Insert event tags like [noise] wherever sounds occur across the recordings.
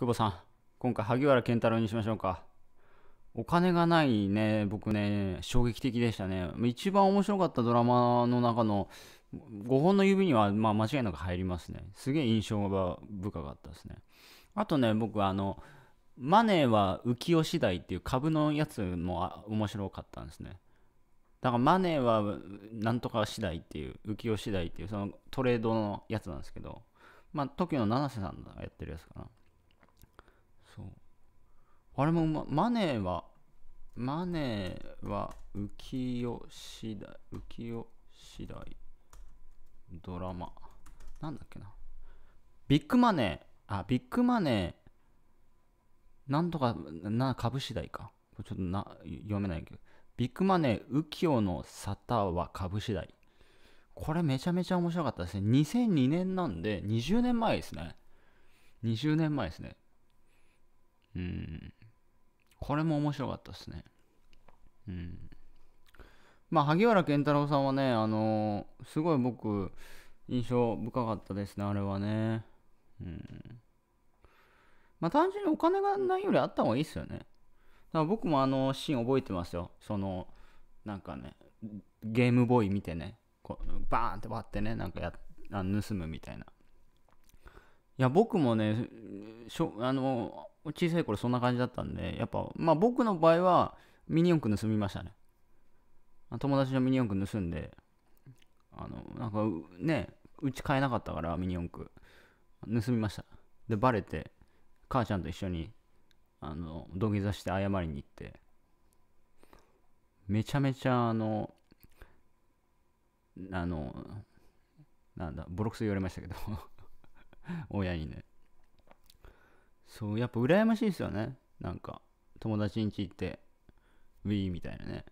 久保さん、今回萩原健太郎にしましょうか。お金がないね、僕ね、衝撃的でしたね。一番面白かったドラマの中の5本の指には、まあ、間違いなく入りますね。すげえ印象が深かったですね。あとね、僕あの、マネーは浮世次第っていう株のやつも面白かったんですね。だからマネーはなんとか次第っていう、浮世次第っていう、そのトレードのやつなんですけど、まあ、TOKIO の七瀬さんがやってるやつかな。そうあれも、ま、マネーはマネーは浮世次第浮世次第ドラマなんだっけなビッグマネーあビッグマネーなんとかな株次第かちょっとな読めないけどビッグマネー浮世の沙汰は株次第これめちゃめちゃ面白かったですね2002年なんで20年前ですね20年前ですねうん。これも面白かったですね。うん。まあ、萩原健太郎さんはね、あのー、すごい僕、印象深かったですね、あれはね。うん。まあ、単純にお金がないよりあった方がいいですよね。だから僕もあのシーン覚えてますよ。その、なんかね、ゲームボーイ見てね、こうバーンって割ってね、なんかやあ盗むみたいな。いや、僕もね、しょあの、小さい頃そんな感じだったんで、やっぱ、まあ僕の場合はミニ四駆盗みましたね。友達のミニ四駆盗んで、あの、なんかね、うち買えなかったからミニ四駆盗みました。で、バレて、母ちゃんと一緒に、あの、土下座して謝りに行って、めちゃめちゃあの、あの、なんだ、ボロクス言われましたけど [laughs] 親にね。そうやっぱ羨ましいですよねなんか友達ん家行ってウィーみたいなね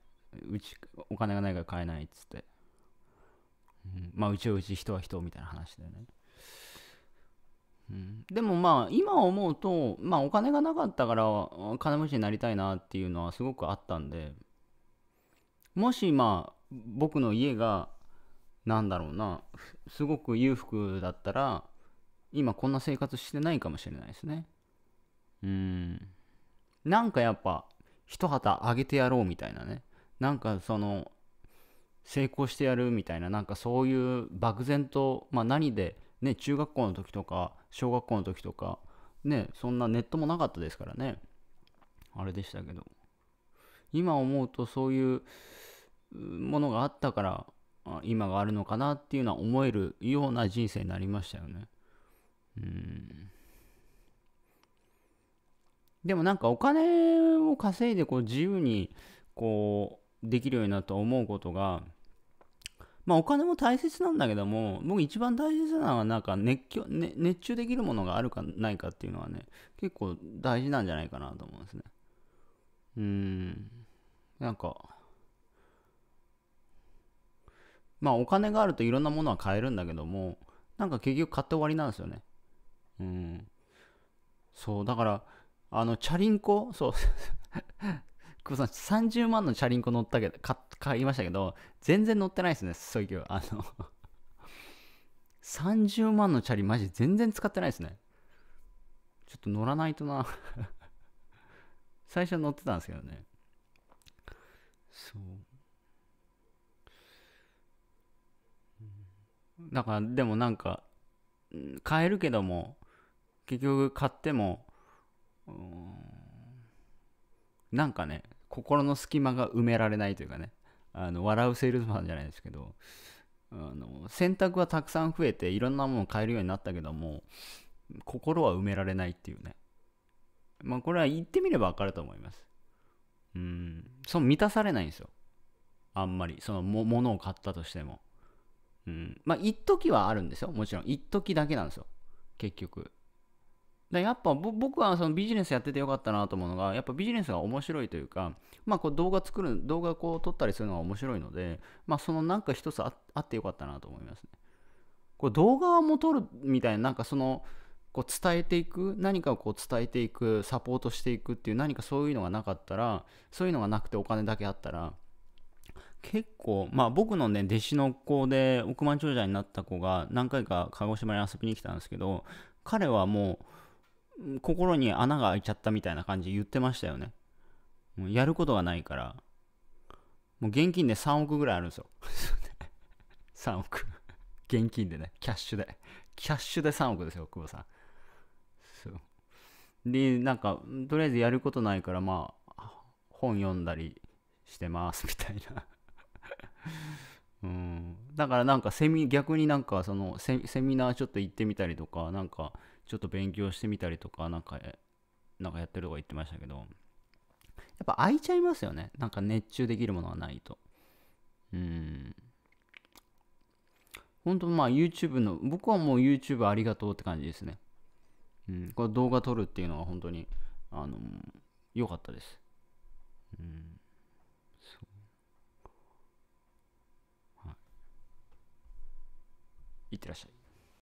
うちお金がないから買えないっつって、うん、まあうちはうち人は人みたいな話だよね、うん、でもまあ今思うとまあお金がなかったから金持ちになりたいなっていうのはすごくあったんでもしまあ僕の家がなんだろうなすごく裕福だったら今こんな生活してないかもしれないですね。うんなんかやっぱ一旗上げてやろうみたいなねなんかその成功してやるみたいななんかそういう漠然と、まあ、何で、ね、中学校の時とか小学校の時とか、ね、そんなネットもなかったですからねあれでしたけど今思うとそういうものがあったから今があるのかなっていうのは思えるような人生になりましたよねうんでもなんかお金を稼いでこう自由にこうできるようになった思うことが、まあお金も大切なんだけども、僕一番大切なのはなんか熱狂、ね、熱中できるものがあるかないかっていうのはね、結構大事なんじゃないかなと思うんですね。うーん。なんか、まあお金があるといろんなものは買えるんだけども、なんか結局買って終わりなんですよね。うん。そう、だから、あの、チャリンコそう。久保さん、30万のチャリンコ乗ったけど、買いましたけど、全然乗ってないですね、そういうあの30万のチャリ、マジ全然使ってないですね。ちょっと乗らないとな最初乗ってたんですけどね。そう。だから、でもなんか、買えるけども、結局買っても、うんなんかね心の隙間が埋められないというかねあの笑うセールスマンじゃないですけどあの選択はたくさん増えていろんなものを買えるようになったけども心は埋められないっていうねまあこれは言ってみれば分かると思いますうんその満たされないんですよあんまりそのものを買ったとしてもうんまあ一時はあるんですよもちろん一時だけなんですよ結局でやっぱ僕はそのビジネスやっててよかったなと思うのが、やっぱビジネスが面白いというか、まあ、こう動画作る、動画こう撮ったりするのが面白いので、まあ、そのなんか一つあってよかったなと思いますね。これ動画も撮るみたいな、なんかその、こう伝えていく、何かをこう伝えていく、サポートしていくっていう何かそういうのがなかったら、そういうのがなくてお金だけあったら、結構、まあ僕のね、弟子の子で億万長者になった子が何回か鹿児島に遊びに来たんですけど、彼はもう、心に穴が開いちゃったみたいな感じ言ってましたよね。もうやることがないから、もう現金で3億ぐらいあるんですよ。3 [laughs] 億。現金でね、キャッシュで。キャッシュで3億ですよ、久保さん。そう。で、なんか、とりあえずやることないから、まあ、本読んだりしてます、みたいな。[laughs] うん、だからなんかセミ逆になんかそのセミナーちょっと行ってみたりとかなんかちょっと勉強してみたりとか、なんか、なんかやってるとか言ってましたけど、やっぱ空いちゃいますよね。なんか熱中できるものがないと。うん。本当まあ YouTube の、僕はもう YouTube ありがとうって感じですね。うん。これ動画撮るっていうのは本当に、あの、良かったです。うん。そう。はい。いってらっしゃい。